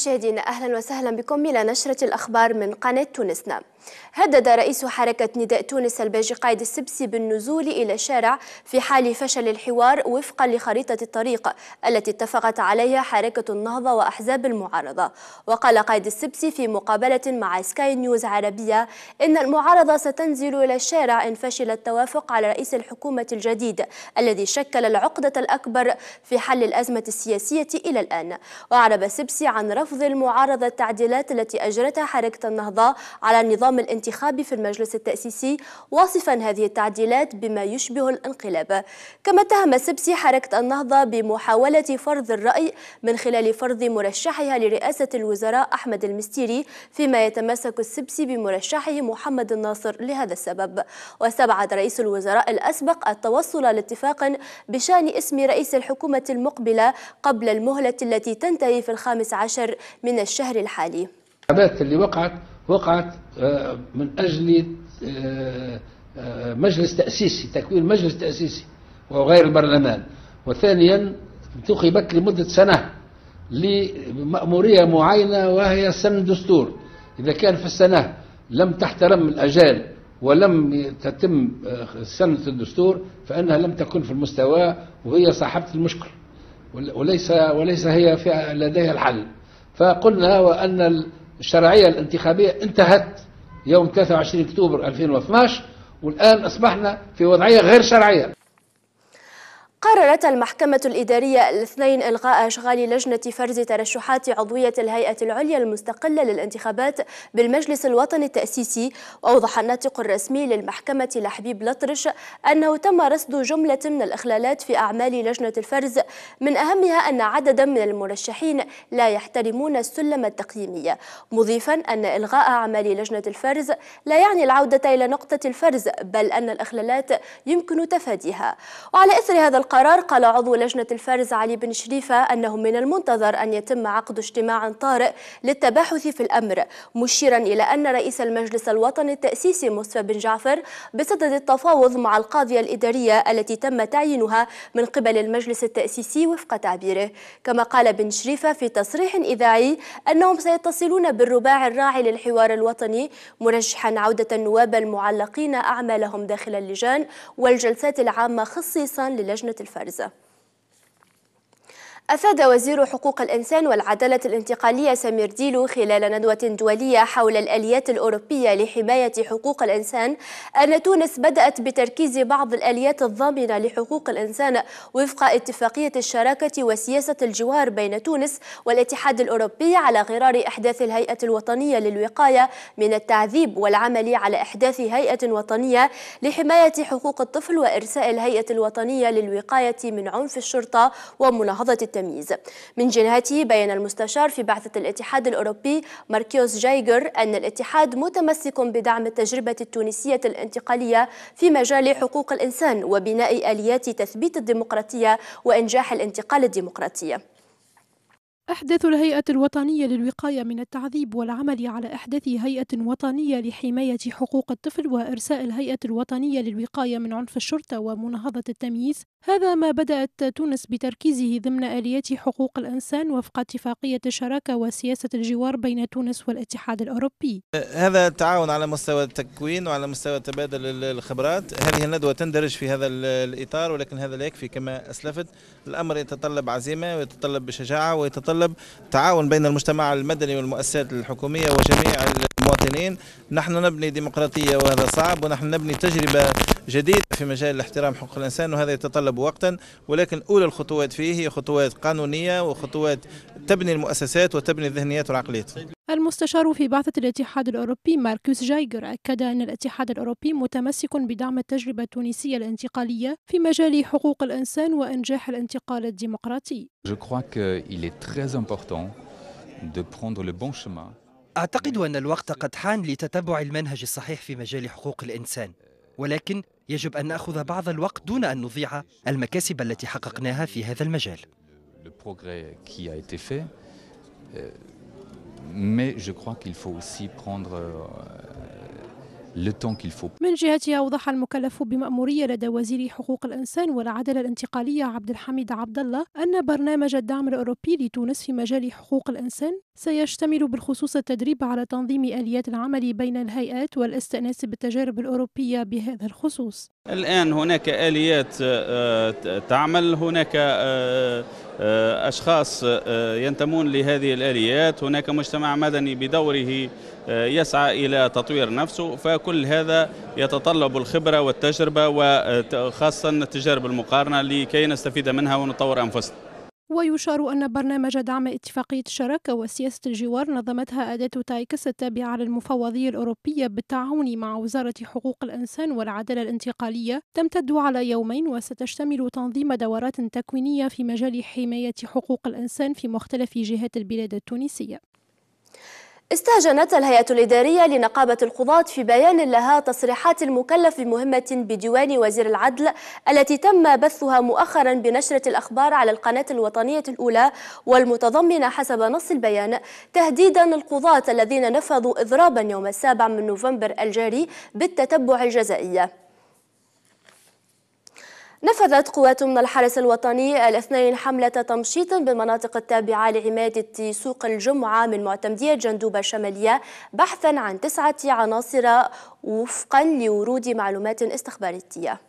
مشاهدينا أهلا وسهلا بكم إلى نشرة الأخبار من قناة تونسنا هدد رئيس حركة نداء تونس الباجي قائد السبسي بالنزول إلى الشارع في حال فشل الحوار وفقا لخريطة الطريق التي اتفقت عليها حركة النهضة وأحزاب المعارضة وقال قائد السبسي في مقابلة مع سكاي نيوز عربية إن المعارضة ستنزل إلى الشارع إن فشل التوافق على رئيس الحكومة الجديد الذي شكل العقدة الأكبر في حل الأزمة السياسية إلى الآن وأعرب السبسي عن رفض المعارضة التعديلات التي أجرتها حركة النهضة على النظام الانتخابي الانتخاب في المجلس التأسيسي واصفا هذه التعديلات بما يشبه الانقلاب كما اتهم السبسي حركة النهضة بمحاولة فرض الرأي من خلال فرض مرشحها لرئاسة الوزراء أحمد المستيري فيما يتمسك السبسي بمرشحه محمد الناصر لهذا السبب واستبعد رئيس الوزراء الأسبق التوصل لاتفاق بشأن اسم رئيس الحكومة المقبلة قبل المهلة التي تنتهي في الخامس عشر من الشهر الحالي. اللي وقعت وقعت آه، من أجل آه، آه، مجلس تأسيسي تكوين مجلس تأسيسي وغير البرلمان وثانيا انتخبت لمدة سنة لمأمورية معينة وهي سن دستور إذا كان في السنة لم تحترم الأجال ولم تتم سنة الدستور فإنها لم تكن في المستوى وهي صاحبة المشكل وليس وليس هي في لديها الحل فقلنا وأن الشرعية الانتخابية انتهت يوم 23 أكتوبر 2012 والآن أصبحنا في وضعية غير شرعية قررت المحكمة الإدارية الاثنين إلغاء أشغال لجنة فرز ترشحات عضوية الهيئة العليا المستقلة للانتخابات بالمجلس الوطني التأسيسي وأوضح الناطق الرسمي للمحكمة لحبيب لطرش أنه تم رصد جملة من الإخلالات في أعمال لجنة الفرز من أهمها أن عددا من المرشحين لا يحترمون السلم التقييمي مضيفا أن إلغاء أعمال لجنة الفرز لا يعني العودة إلى نقطة الفرز بل أن الإخلالات يمكن تفاديها وعلى إثر هذا القرار قال عضو لجنة الفارز علي بن شريفة أنه من المنتظر أن يتم عقد اجتماع طارئ للتباحث في الأمر مشيرا إلى أن رئيس المجلس الوطني التأسيسي مصطفى بن جعفر بصدد التفاوض مع القاضية الإدارية التي تم تعيينها من قبل المجلس التأسيسي وفق تعبيره كما قال بن شريفة في تصريح إذاعي أنهم سيتصلون بالرباع الراعي للحوار الوطني مرجحا عودة النواب المعلقين أعمالهم داخل اللجان والجلسات العامة خصيصا للجنة tilferdese. أفاد وزير حقوق الإنسان والعدالة الانتقالية سمير ديلو خلال ندوة دولية حول الآليات الأوروبية لحماية حقوق الإنسان أن تونس بدأت بتركيز بعض الآليات الضامنة لحقوق الإنسان وفق اتفاقية الشراكة وسياسة الجوار بين تونس والاتحاد الأوروبي على غرار إحداث الهيئة الوطنية للوقاية من التعذيب والعمل على إحداث هيئة وطنية لحماية حقوق الطفل وإرساء الهيئة الوطنية للوقاية من عنف الشرطة ومناهضة التمييز التمييز من جهته بين المستشار في بعثة الاتحاد الأوروبي ماركيوس جايجر أن الاتحاد متمسك بدعم التجربة التونسية الانتقالية في مجال حقوق الإنسان وبناء آليات تثبيت الديمقراطية وإنجاح الانتقال الديمقراطي أحدث الهيئة الوطنية للوقاية من التعذيب والعمل على إحداث هيئة وطنية لحماية حقوق الطفل وإرساء الهيئة الوطنية للوقاية من عنف الشرطة ومناهضة التمييز هذا ما بدأت تونس بتركيزه ضمن آليات حقوق الإنسان وفق اتفاقية الشراكة وسياسة الجوار بين تونس والاتحاد الأوروبي هذا التعاون على مستوى التكوين وعلى مستوى تبادل الخبرات هذه الندوة تندرج في هذا الإطار ولكن هذا لا يكفي كما أسلفت الأمر يتطلب عزيمة ويتطلب شجاعة ويتطلب يتطلب تعاون بين المجتمع المدني والمؤسسات الحكومية وجميع المواطنين نحن نبني ديمقراطية وهذا صعب ونحن نبني تجربة جديدة في مجال احترام حقوق الإنسان وهذا يتطلب وقتا ولكن أولى الخطوات فيه هي خطوات قانونية وخطوات تبني المؤسسات وتبني الذهنيات والعقليات المستشار في بعثة الاتحاد الأوروبي ماركوس جايجر أكد أن الاتحاد الأوروبي متمسك بدعم التجربة التونسية الانتقالية في مجال حقوق الإنسان وإنجاح الانتقال الديمقراطي. أعتقد أن الوقت قد حان لتتبع المنهج الصحيح في مجال حقوق الإنسان ولكن يجب أن نأخذ بعض الوقت دون أن نضيع المكاسب التي حققناها في هذا المجال. mais je crois qu'il faut aussi prendre euh, من جهتها أوضح المكلف بمأمورية لدى وزير حقوق الإنسان والعدالة الانتقالية عبد الحميد عبد الله أن برنامج الدعم الأوروبي لتونس في مجال حقوق الإنسان سيشتمل بالخصوص التدريب على تنظيم آليات العمل بين الهيئات والاستئناس بالتجارب الأوروبية بهذا الخصوص الآن هناك آليات آه، آه، تعمل هناك آه، أشخاص ينتمون لهذه الآليات هناك مجتمع مدني بدوره يسعى إلى تطوير نفسه فكل هذا يتطلب الخبرة والتجربة وخاصة التجارب المقارنة لكي نستفيد منها ونطور أنفسنا ويشار أن برنامج دعم اتفاقية الشراكة وسياسة الجوار نظمتها أداة تايكس التابعة للمفوضية الأوروبية بالتعاون مع وزارة حقوق الإنسان والعدالة الانتقالية تمتد على يومين وستشتمل تنظيم دورات تكوينية في مجال حماية حقوق الإنسان في مختلف جهات البلاد التونسية. استهجنت الهيئة الإدارية لنقابة القضاة في بيان لها تصريحات المكلف بمهمة بديوان وزير العدل التي تم بثها مؤخرا بنشرة الأخبار على القناة الوطنية الأولى والمتضمنة حسب نص البيان تهديدا القضاة الذين نفذوا إضرابا يوم السابع من نوفمبر الجاري بالتتبع الجزائي نفذت قوات من الحرس الوطني الاثنين حملة تمشيط بالمناطق التابعة لعمادة سوق الجمعة من معتمدية جندوبة الشمالية بحثا عن تسعة عناصر وفقا لورود معلومات استخباراتية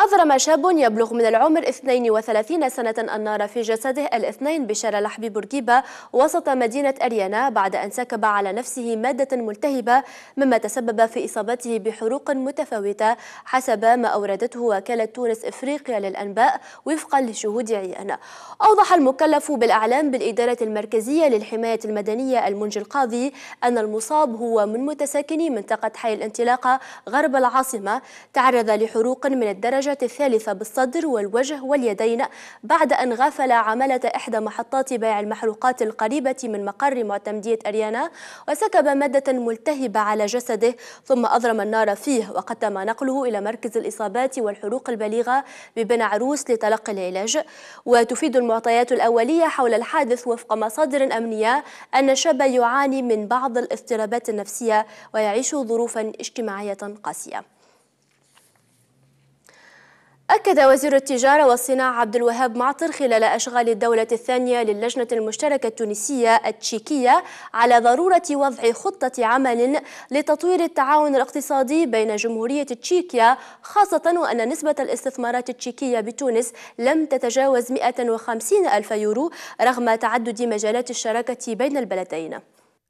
أضرم شاب يبلغ من العمر 32 سنة النار في جسده الاثنين بشارع لحبي بورقيبة وسط مدينة أريانا بعد أن سكب على نفسه مادة ملتهبة مما تسبب في إصابته بحروق متفاوتة حسب ما أوردته وكالة تونس إفريقيا للأنباء وفقا لشهود عيان أوضح المكلف بالأعلام بالإدارة المركزية للحماية المدنية المنجي القاضي أن المصاب هو من متساكني منطقة حي الانطلاقة غرب العاصمة تعرض لحروق من الدرجة الدرجة الثالثة بالصدر والوجه واليدين بعد أن غفل عملة إحدى محطات بيع المحروقات القريبة من مقر معتمدية أريانا وسكب مادة ملتهبة على جسده ثم أضرم النار فيه وقد تم نقله إلى مركز الإصابات والحروق البليغة ببن عروس لتلقي العلاج وتفيد المعطيات الأولية حول الحادث وفق مصادر أمنية أن الشاب يعاني من بعض الاضطرابات النفسية ويعيش ظروفا اجتماعية قاسية أكد وزير التجارة والصناعة عبد الوهاب معطر خلال أشغال الدولة الثانية للجنة المشتركة التونسية التشيكية على ضرورة وضع خطة عمل لتطوير التعاون الاقتصادي بين جمهورية تشيكيا خاصة وأن نسبة الاستثمارات التشيكية بتونس لم تتجاوز 150 ألف يورو رغم تعدد مجالات الشراكة بين البلدين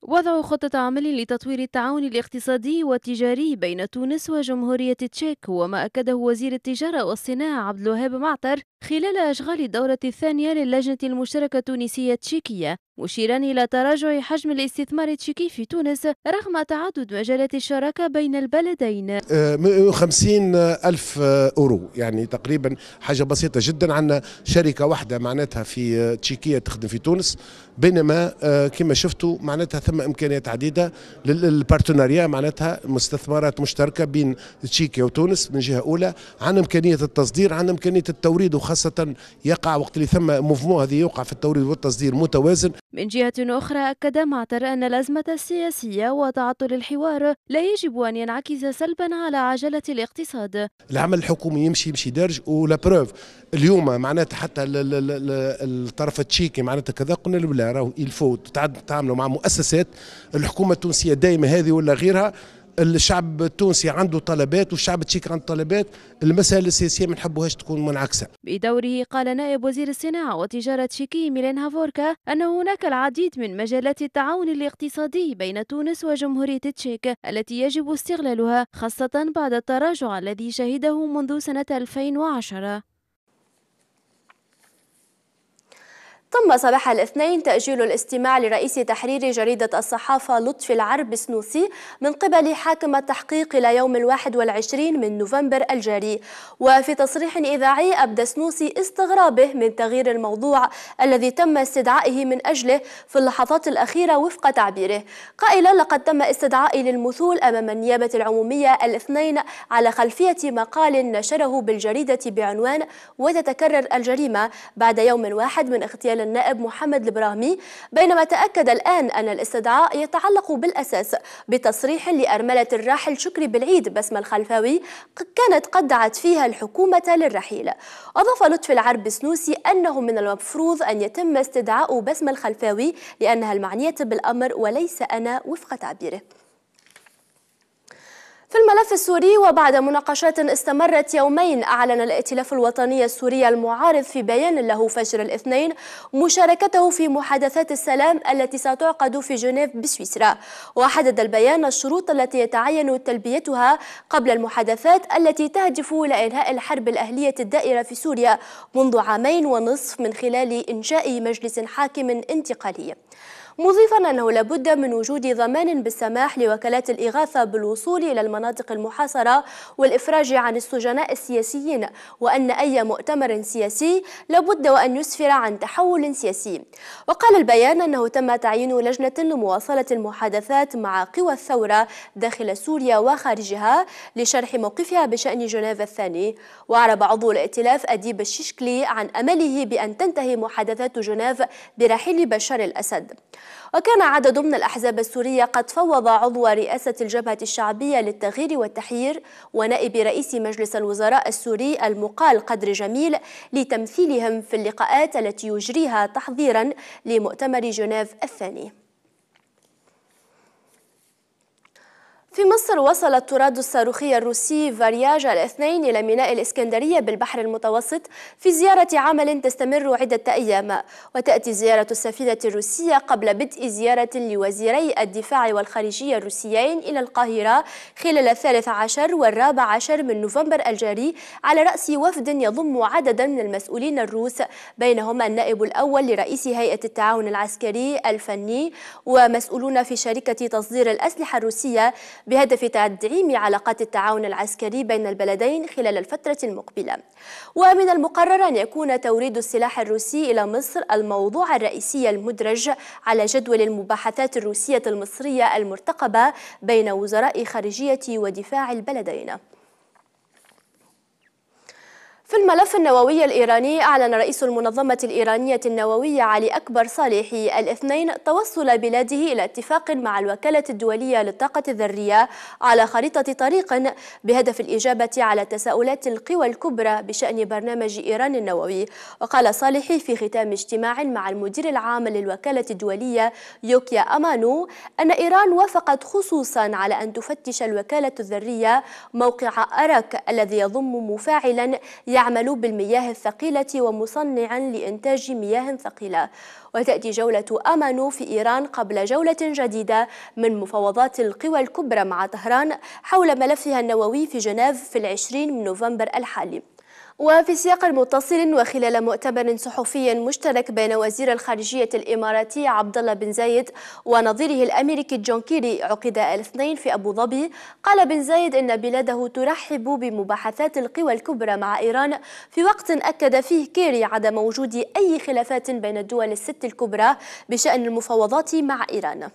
وضع خطة عمل لتطوير التعاون الاقتصادي والتجاري بين تونس وجمهورية التشيك هو ما أكده وزير التجارة والصناعة عبد الوهاب معتر خلال أشغال الدورة الثانية للجنة المشتركة التونسية التشيكية مشيرا إلى تراجع حجم الاستثمار التشيكي في تونس رغم تعدد مجالات الشراكة بين البلدين 150 آه، ألف أورو يعني تقريبا حاجة بسيطة جدا عندنا شركة واحدة معناتها في تشيكية تخدم في تونس بينما آه، كما شفتوا معناتها ثم إمكانيات عديدة للبارتناريا معناتها مستثمرات مشتركة بين تشيكيا وتونس من جهة أولى عن إمكانية التصدير عن إمكانية التوريد وخاصة خاصة يقع وقت اللي ثم موفمون هذه يوقع في التوريد والتصدير متوازن من جهة أخرى أكد معتر أن الأزمة السياسية وتعطل الحوار لا يجب أن ينعكس سلبا على عجلة الاقتصاد العمل الحكومي يمشي يمشي درج ولا بروف اليوم معناتها حتى الطرف التشيكي معناتها كذا قلنا لا راهو الفو تتعاملوا مع مؤسسات الحكومة التونسية دائما هذه ولا غيرها الشعب التونسي عنده طلبات والشعب التشيك عنده طلبات المسألة السياسية ما نحبوهاش تكون منعكسة بدوره قال نائب وزير الصناعة والتجارة تشيكي ميلين هافوركا أن هناك العديد من مجالات التعاون الاقتصادي بين تونس وجمهورية التشيك التي يجب استغلالها خاصة بعد التراجع الذي شهده منذ سنة 2010 تم صباح الاثنين تأجيل الاستماع لرئيس تحرير جريدة الصحافة لطفي العرب سنوسي من قبل حاكم التحقيق إلى يوم الواحد والعشرين من نوفمبر الجاري وفي تصريح إذاعي أبدى سنوسي استغرابه من تغيير الموضوع الذي تم استدعائه من أجله في اللحظات الأخيرة وفق تعبيره قائلا لقد تم استدعائي للمثول أمام النيابة العمومية الاثنين على خلفية مقال نشره بالجريدة بعنوان وتتكرر الجريمة بعد يوم واحد من اغتيال النائب محمد البراهمي بينما تأكد الآن أن الاستدعاء يتعلق بالأساس بتصريح لأرملة الراحل شكري بالعيد بسمة الخلفاوي كانت قد دعت فيها الحكومة للرحيل أضاف لطفي العرب سنوسي أنه من المفروض أن يتم استدعاء بسمة الخلفاوي لأنها المعنية بالأمر وليس أنا وفق تعبيره في الملف السوري وبعد مناقشات استمرت يومين أعلن الائتلاف الوطني السوري المعارض في بيان له فجر الاثنين مشاركته في محادثات السلام التي ستعقد في جنيف بسويسرا وحدد البيان الشروط التي يتعين تلبيتها قبل المحادثات التي تهدف إلى إنهاء الحرب الأهلية الدائرة في سوريا منذ عامين ونصف من خلال إنشاء مجلس حاكم انتقالي مضيفا أنه لابد من وجود ضمان بالسماح لوكالات الإغاثة بالوصول إلى المناطق المحاصرة والإفراج عن السجناء السياسيين وأن أي مؤتمر سياسي لابد وأن يسفر عن تحول سياسي وقال البيان أنه تم تعيين لجنة لمواصلة المحادثات مع قوى الثورة داخل سوريا وخارجها لشرح موقفها بشأن جنيف الثاني وأعرب عضو الائتلاف أديب الششكلي عن أمله بأن تنتهي محادثات جنيف برحيل بشار الأسد وكان عدد من الأحزاب السورية قد فوض عضو رئاسة الجبهة الشعبية للتغيير والتحيير ونائب رئيس مجلس الوزراء السوري المقال قدر جميل لتمثيلهم في اللقاءات التي يجريها تحضيرا لمؤتمر جنيف الثاني في مصر وصل التراد الصاروخي الروسي فارياج الاثنين إلى ميناء الإسكندرية بالبحر المتوسط في زيارة عمل تستمر عدة أيام وتأتي زيارة السفينة الروسية قبل بدء زيارة لوزيري الدفاع والخارجية الروسيين إلى القاهرة خلال الثالث عشر والرابع عشر من نوفمبر الجاري على رأس وفد يضم عددا من المسؤولين الروس بينهم النائب الأول لرئيس هيئة التعاون العسكري الفني ومسؤولون في شركة تصدير الأسلحة الروسية بهدف تدعيم علاقات التعاون العسكري بين البلدين خلال الفترة المقبلة ومن المقرر أن يكون توريد السلاح الروسي إلى مصر الموضوع الرئيسي المدرج على جدول المباحثات الروسية المصرية المرتقبة بين وزراء خارجية ودفاع البلدين في الملف النووي الإيراني أعلن رئيس المنظمة الإيرانية النووية علي أكبر صالحي الاثنين توصل بلاده إلى اتفاق مع الوكالة الدولية للطاقة الذرية على خريطة طريق بهدف الإجابة على تساؤلات القوى الكبرى بشأن برنامج إيران النووي وقال صالحي في ختام اجتماع مع المدير العام للوكالة الدولية يوكيا أمانو أن إيران وافقت خصوصا على أن تفتش الوكالة الذرية موقع أراك الذي يضم مفاعلا يعمل بالمياه الثقيلة ومصنعا لإنتاج مياه ثقيلة وتأتي جولة أمانو في إيران قبل جولة جديدة من مفاوضات القوى الكبرى مع طهران حول ملفها النووي في جنيف في العشرين من نوفمبر الحالي وفي سياق متصل وخلال مؤتمر صحفي مشترك بين وزير الخارجية الإماراتي عبد الله بن زايد ونظيره الأمريكي جون كيري عقد الاثنين في أبو ظبي قال بن زايد إن بلاده ترحب بمباحثات القوى الكبرى مع إيران في وقت أكد فيه كيري عدم وجود أي خلافات بين الدول الست الكبرى بشأن المفاوضات مع إيران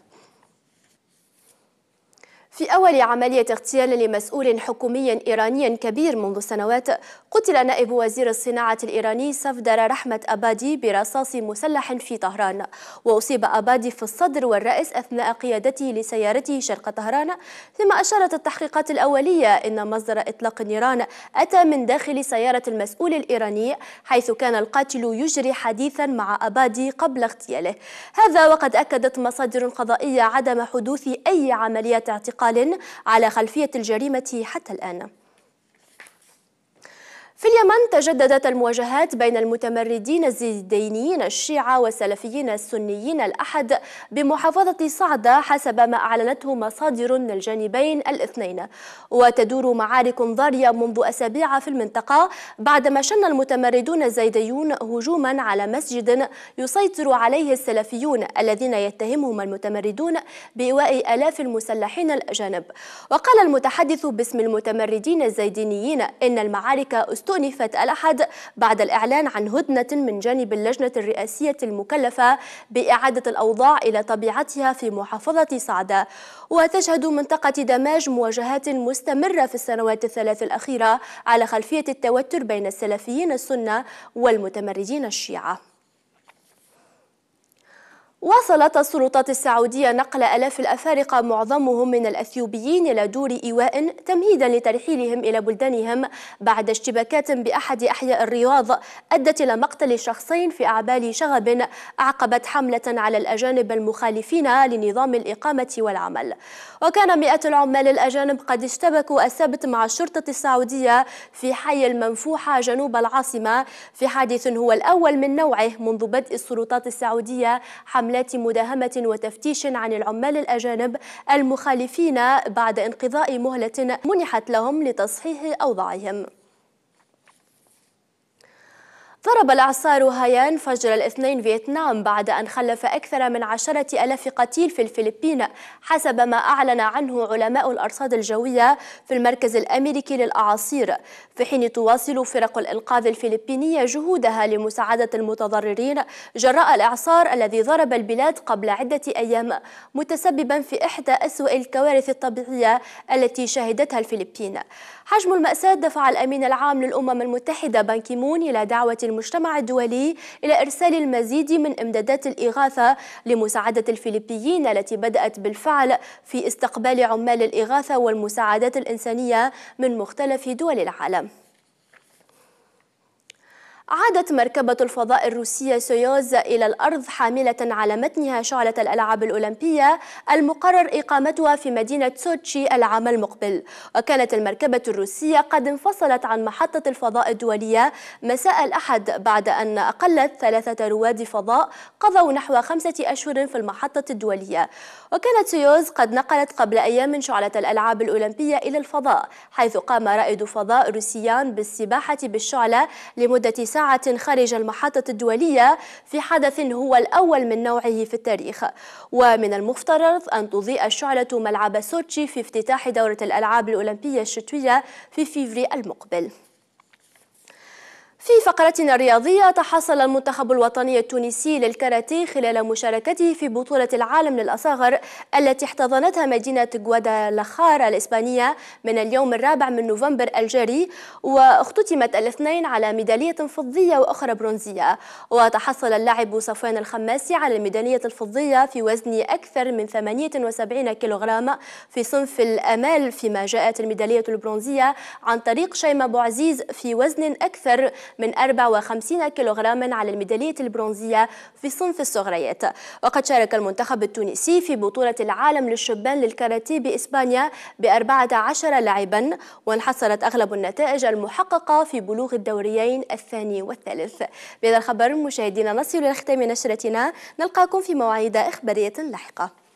في أول عملية اغتيال لمسؤول حكومي إيراني كبير منذ سنوات قتل نائب وزير الصناعة الإيراني صفدر رحمة أبادي برصاص مسلح في طهران وأصيب أبادي في الصدر والرأس أثناء قيادته لسيارته شرق طهران ثم أشارت التحقيقات الأولية أن مصدر إطلاق النيران أتى من داخل سيارة المسؤول الإيراني حيث كان القاتل يجري حديثا مع أبادي قبل اغتياله هذا وقد أكدت مصادر قضائية عدم حدوث أي عمليات اعتقال على خلفية الجريمة حتى الآن في اليمن تجددت المواجهات بين المتمردين الزيدينيين الشيعة والسلفيين السنيين الأحد بمحافظة صعدة حسب ما أعلنته مصادر من الجانبين الاثنين وتدور معارك ضارية منذ أسابيع في المنطقة بعدما شن المتمردون الزيديون هجوما على مسجد يسيطر عليه السلفيون الذين يتهمهم المتمردون بإيواء آلاف المسلحين الأجانب وقال المتحدث باسم المتمردين الزيدينيين إن المعارك أسطورية استأنفت الأحد بعد الإعلان عن هدنة من جانب اللجنة الرئاسية المكلفة بإعادة الأوضاع إلى طبيعتها في محافظة صعدة وتشهد منطقة دماج مواجهات مستمرة في السنوات الثلاث الأخيرة على خلفية التوتر بين السلفيين السنة والمتمردين الشيعة واصلت السلطات السعودية نقل ألاف الأفارقة معظمهم من الأثيوبيين إلى دور إيواء تمهيدا لترحيلهم إلى بلدانهم بعد اشتباكات بأحد أحياء الرياض أدت إلى مقتل شخصين في أعبال شغب أعقبت حملة على الأجانب المخالفين لنظام الإقامة والعمل وكان مئات العمال الأجانب قد اشتبكوا السبت مع الشرطة السعودية في حي المنفوحة جنوب العاصمة في حادث هو الأول من نوعه منذ بدء السلطات السعودية حملة عملات مداهمة وتفتيش عن العمال الأجانب المخالفين بعد انقضاء مهلة منحت لهم لتصحيح أوضاعهم ضرب الإعصار هايان فجر الاثنين فيتنام بعد أن خلف أكثر من عشرة ألاف قتيل في الفلبين حسب ما أعلن عنه علماء الأرصاد الجوية في المركز الأمريكي للأعاصير في حين تواصل فرق الإنقاذ الفلبينية جهودها لمساعدة المتضررين جراء الإعصار الذي ضرب البلاد قبل عدة أيام متسببا في إحدى أسوأ الكوارث الطبيعية التي شهدتها الفلبين حجم المأساة دفع الأمين العام للأمم المتحدة بانكيمون إلى دعوة المجتمع الدولي إلى إرسال المزيد من إمدادات الإغاثة لمساعدة الفلبيين التي بدأت بالفعل في استقبال عمال الإغاثة والمساعدات الإنسانية من مختلف دول العالم عادت مركبة الفضاء الروسية سويوز إلى الأرض حاملة على متنها شعلة الألعاب الأولمبية المقرر إقامتها في مدينة سوتشي العام المقبل وكانت المركبة الروسية قد انفصلت عن محطة الفضاء الدولية مساء الأحد بعد أن أقلت ثلاثة رواد فضاء قضوا نحو خمسة أشهر في المحطة الدولية وكانت سويوز قد نقلت قبل أيام شعلة الألعاب الأولمبية إلى الفضاء حيث قام رائد فضاء روسيان بالسباحة بالشعلة لمدة ساعة ساعة خارج المحطة الدولية في حدث هو الأول من نوعه في التاريخ ومن المفترض أن تضيء الشعلة ملعب سوتشي في افتتاح دورة الألعاب الأولمبية الشتوية في فيفري المقبل في فقرتنا الرياضية تحصل المنتخب الوطني التونسي للكاراتيه خلال مشاركته في بطولة العالم للأصغر التي احتضنتها مدينة غوادالاخار الإسبانية من اليوم الرابع من نوفمبر الجاري واختتمت الاثنين على ميدالية فضية وأخرى برونزية وتحصل اللاعب صفوان الخماسي على الميدالية الفضية في وزن أكثر من 78 كيلوغرام في صنف الأمال فيما جاءت الميدالية البرونزية عن طريق شيماء بوعزيز في وزن أكثر من 54 كيلوغراما على الميدالية البرونزية في صنف الصغريات وقد شارك المنتخب التونسي في بطولة العالم للشبان للكاراتيه بإسبانيا ب 14 لاعبا وانحصرت أغلب النتائج المحققة في بلوغ الدوريين الثاني والثالث بهذا الخبر مشاهدينا نصل إلى ختام نشرتنا نلقاكم في مواعيد إخبارية لاحقة